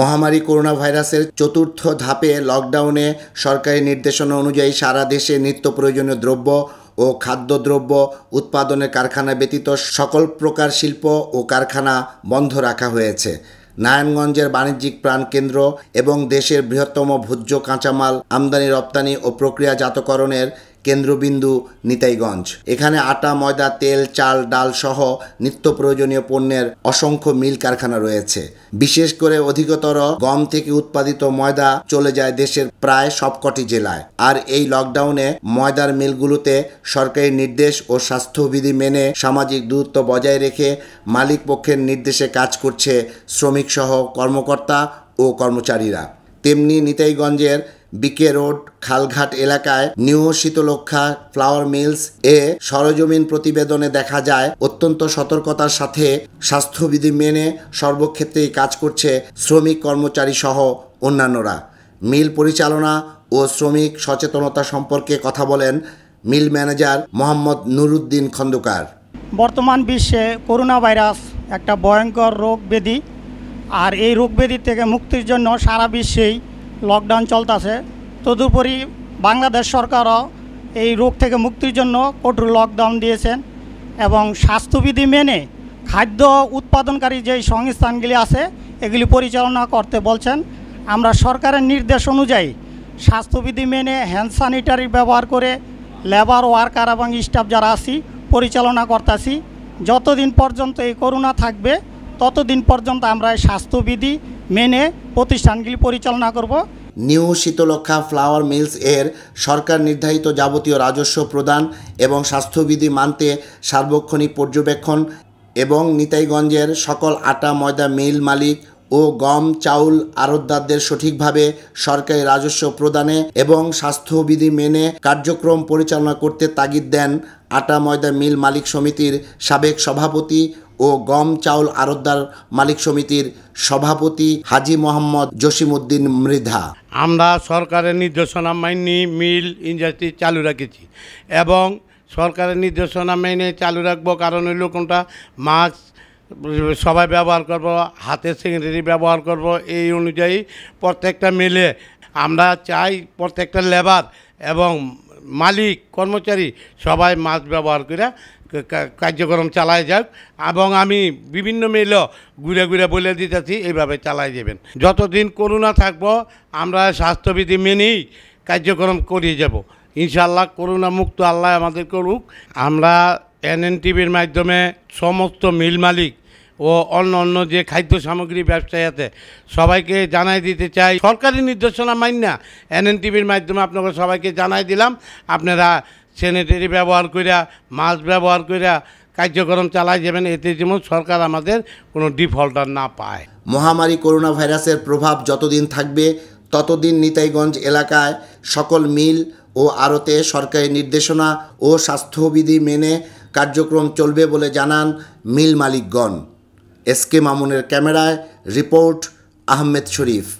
মহামারী করোনা ভাইরাসের চতুর্থ ধাপে লকডাউনে সরকারি নির্দেশনা অনুযায়ী সারা দেশে নিত্য প্রয়োজনীয় দ্রব্য ও খাদ্যদ্রব্য উৎপাদনের কারখানা ব্যতীত সকল প্রকার শিল্প ও কারখানা বন্ধ রাখা হয়েছে নারায়ণগঞ্জের বাণিজ্যিক প্রাণকেন্দ্র এবং দেশের বৃহত্তম ভোজ্য কাঁচামাল আমদানি রপ্তানি ও প্রক্রিয়াজাতকরণের কেন্দ্রবিন্দু নিতাইগঞ্জ এখানে আটা ময়দা তেল চাল ডাল সহ নিত্য প্রয়োজনীয় পণ্যের অসংখ্য মিল কারখানা রয়েছে বিশেষ করে অধিকতর গম থেকে উৎপাদিত ময়দা চলে যায় দেশের প্রায় সবকটি জেলায় আর এই লকডাউনে ময়দার মিলগুলোতে সরকারি নির্দেশ ও স্বাস্থ্যবিধি মেনে সামাজিক দূরত্ব বজায় রেখে মালিক পক্ষের নির্দেশে কাজ করছে শ্রমিকসহ কর্মকর্তা ও কর্মচারীরা তেমনি নিতাইগঞ্জের বিকে রোড খালঘাট এলাকায় নিউ শীতলক্ষা ফ্লাওয়ার মিলস এ সরজমিন প্রতিবেদনে দেখা যায় অত্যন্ত সতর্কতার সাথে স্বাস্থ্যবিধি মেনে সর্বক্ষেত্রেই কাজ করছে শ্রমিক কর্মচারী সহ অন্যান্যরা মিল পরিচালনা ও শ্রমিক সচেতনতা সম্পর্কে কথা বলেন মিল ম্যানেজার মোহাম্মদ নুরুদ্দিন খন্দকার বর্তমান বিশ্বে করোনা ভাইরাস একটা ভয়ঙ্কর রোগ ব্যাধি আর এই রোগ ব্যাধি থেকে মুক্তির জন্য সারা বিশ্বেই লকডাউন চলতেছে তদুপরি বাংলাদেশ সরকারও এই রোগ থেকে মুক্তির জন্য কঠোর লকডাউন দিয়েছেন এবং স্বাস্থ্যবিধি মেনে খাদ্য উৎপাদনকারী যে সংস্থানগুলি আছে এগুলি পরিচালনা করতে বলছেন আমরা সরকারের নির্দেশ অনুযায়ী স্বাস্থ্যবিধি মেনে হ্যান্ড স্যানিটারি ব্যবহার করে লেবার ওয়ার্কার এবং স্টাফ যারা আছি পরিচালনা করতেছি যতদিন পর্যন্ত এই করোনা থাকবে ততদিন পর্যন্ত আমরা এই স্বাস্থ্যবিধি মেনে প্রতিষ্ঠানগুলি পরিচালনা করব নিউ শীতলক্ষা ফ্লাওয়ার মিলস এর সরকার নির্ধারিত যাবতীয় রাজস্ব প্রদান এবং স্বাস্থ্যবিধি মানতে সার্বক্ষণিক পর্যবেক্ষণ এবং নিতাইগঞ্জের সকল আটা ময়দা মিল মালিক ও গম চাউল আরতদারদের সঠিকভাবে সরকারি রাজস্ব প্রদানে এবং স্বাস্থ্যবিধি মেনে কার্যক্রম পরিচালনা করতে তাগিদ দেন আটা ময়দা মিল মালিক সমিতির সাবেক সভাপতি ও গম চাউল আরতদার মালিক সমিতির সভাপতি হাজি মোহাম্মদ জসিমউদ্দিন মৃধা আমরা সরকারের নির্দেশনা মাইনি মিল ইন্ডাস্ট্রি চালু রেখেছি এবং সরকারের নির্দেশনা মেনে চালু রাখবো কারণ ওই কোনটা মাছ সবাই ব্যবহার করব হাতের সেকেন্ডারি ব্যবহার করব এই অনুযায়ী প্রত্যেকটা মিলে আমরা চাই প্রত্যেকটা লেবার এবং মালিক কর্মচারী সবাই মাস্ক ব্যবহার করে কার্যক্রম চালায় যাক এবং আমি বিভিন্ন মেলও ঘুরে ঘুরে বলে দিতেছি এইভাবে চালায় যাবেন যতদিন করোনা থাকবো আমরা স্বাস্থ্যবিধি মেনেই কার্যক্রম করিয়ে যাব ইনশাল্লাহ করোনা মুক্ত আল্লাহ আমাদের করুক আমরা এন টিভির মাধ্যমে সমস্ত মিল মালিক ও অন্য অন্য যে খাদ্য সামগ্রী ব্যবসায়ী আছে সবাইকে জানাই দিতে চাই সরকারি নির্দেশনা না এনএনটিভির মাধ্যমে আপনাকে সবাইকে জানাই দিলাম আপনারা স্যানিটারি ব্যবহার করিয়া মাস্ক ব্যবহার করিয়া কার্যক্রম চালায় যাবেন এতে যেমন সরকার আমাদের কোনো ডিফল্টার না পায় মহামারী করোনা ভাইরাসের প্রভাব যতদিন থাকবে ততদিন নিতাইগঞ্জ এলাকায় সকল মিল ও আড়তে সরকারি নির্দেশনা ও স্বাস্থ্যবিধি মেনে কার্যক্রম চলবে বলে জানান মিল মালিকগণ এস কে মামুনের ক্যামেরায় রিপোর্ট আহমেদ শরীফ